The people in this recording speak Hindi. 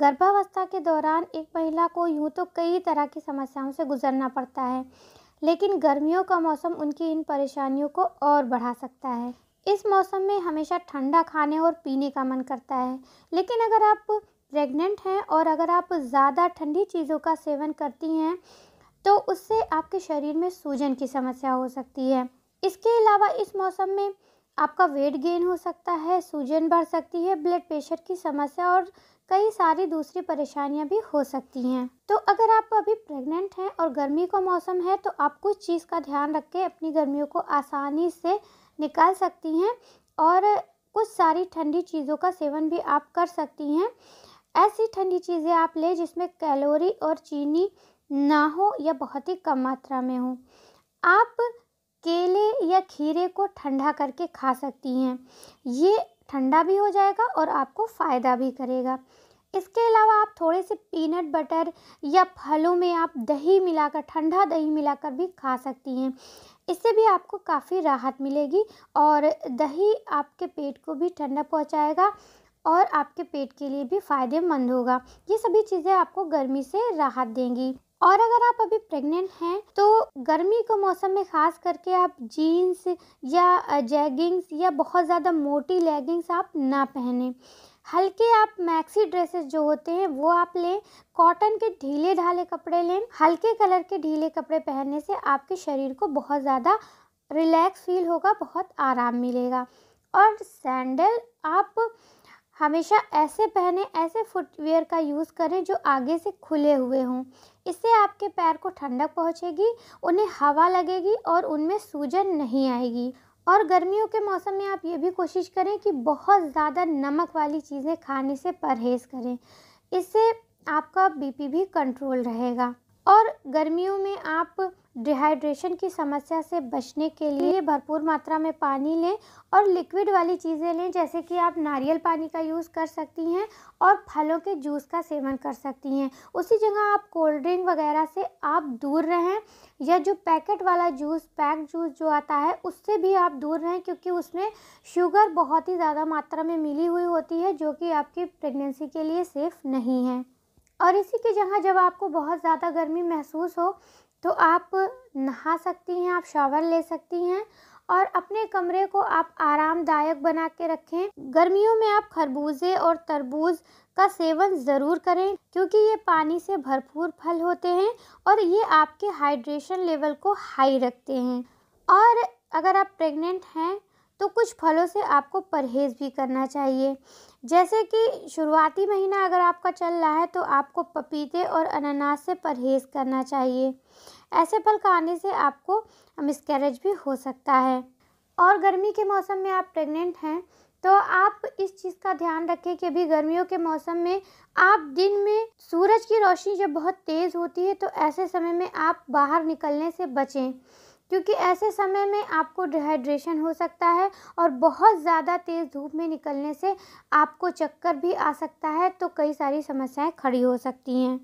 गर्भावस्था के दौरान एक महिला को यूँ तो कई तरह की समस्याओं से गुजरना पड़ता है लेकिन गर्मियों का मौसम उनकी इन परेशानियों को और बढ़ा सकता है इस मौसम में हमेशा ठंडा खाने और पीने का मन करता है लेकिन अगर आप प्रेग्नेंट हैं और अगर आप ज़्यादा ठंडी चीज़ों का सेवन करती हैं तो उससे आपके शरीर में सूजन की समस्या हो सकती है इसके अलावा इस मौसम में आपका वेट गेन हो सकता है सूजन बढ़ सकती है ब्लड प्रेशर की समस्या और कई सारी दूसरी परेशानियां भी हो सकती हैं तो अगर आप अभी प्रेग्नेंट हैं और गर्मी का मौसम है तो आप कुछ चीज़ का ध्यान रख के अपनी गर्मियों को आसानी से निकाल सकती हैं और कुछ सारी ठंडी चीज़ों का सेवन भी आप कर सकती हैं ऐसी ठंडी चीज़ें आप लें जिसमें कैलोरी और चीनी ना हो या बहुत ही कम मात्रा में हो आप केले या खीरे को ठंडा करके खा सकती हैं ये ठंडा भी हो जाएगा और आपको फ़ायदा भी करेगा इसके अलावा आप थोड़े से पीनट बटर या फलों में आप दही मिलाकर ठंडा दही मिलाकर भी खा सकती हैं इससे भी आपको काफ़ी राहत मिलेगी और दही आपके पेट को भी ठंडा पहुंचाएगा और आपके पेट के लिए भी फ़ायदेमंद होगा ये सभी चीज़ें आपको गर्मी से राहत देंगी और अगर आप अभी प्रेग्नेंट हैं तो गर्मी के मौसम में ख़ास करके आप जीन्स या जैगिंग्स या बहुत ज़्यादा मोटी लेगिंग्स आप ना पहने हल्के आप मैक्सी ड्रेसेस जो होते हैं वो आप लें कॉटन के ढीले ढाले कपड़े लें हल्के कलर के ढीले कपड़े पहनने से आपके शरीर को बहुत ज़्यादा रिलैक्स फील होगा बहुत आराम मिलेगा और सैंडल आप हमेशा ऐसे पहने ऐसे फुटवेयर का यूज़ करें जो आगे से खुले हुए हों इससे आपके पैर को ठंडक पहुंचेगी उन्हें हवा लगेगी और उनमें सूजन नहीं आएगी और गर्मियों के मौसम में आप ये भी कोशिश करें कि बहुत ज़्यादा नमक वाली चीज़ें खाने से परहेज़ करें इससे आपका बीपी भी कंट्रोल रहेगा और गर्मियों में आप डिहाइड्रेशन की समस्या से बचने के लिए भरपूर मात्रा में पानी लें और लिक्विड वाली चीज़ें लें जैसे कि आप नारियल पानी का यूज़ कर सकती हैं और फलों के जूस का सेवन कर सकती हैं उसी जगह आप कोल्ड ड्रिंक वगैरह से आप दूर रहें या जो पैकेट वाला जूस पैक जूस जो आता है उससे भी आप दूर रहें क्योंकि उसमें शुगर बहुत ही ज़्यादा मात्रा में मिली हुई होती है जो कि आपकी प्रेगनेंसी के लिए सेफ़ नहीं है और इसी की जगह जब आपको बहुत ज़्यादा गर्मी महसूस हो तो आप नहा सकती हैं आप शावर ले सकती हैं और अपने कमरे को आप आरामदायक बना के रखें गर्मियों में आप खरबूजे और तरबूज का सेवन ज़रूर करें क्योंकि ये पानी से भरपूर फल होते हैं और ये आपके हाइड्रेशन लेवल को हाई रखते हैं और अगर आप प्रेग्नेंट हैं तो कुछ फलों से आपको परहेज़ भी करना चाहिए जैसे कि शुरुआती महीना अगर आपका चल रहा है तो आपको पपीते और अनानास से परहेज़ करना चाहिए ऐसे फल खाने से आपको मिसकैरेज भी हो सकता है और गर्मी के मौसम में आप प्रेग्नेंट हैं तो आप इस चीज़ का ध्यान रखें कि अभी गर्मियों के मौसम में आप दिन में सूरज की रोशनी जब बहुत तेज़ होती है तो ऐसे समय में आप बाहर निकलने से बचें क्योंकि ऐसे समय में आपको डिहाइड्रेशन हो सकता है और बहुत ज़्यादा तेज़ धूप में निकलने से आपको चक्कर भी आ सकता है तो कई सारी समस्याएं खड़ी हो सकती हैं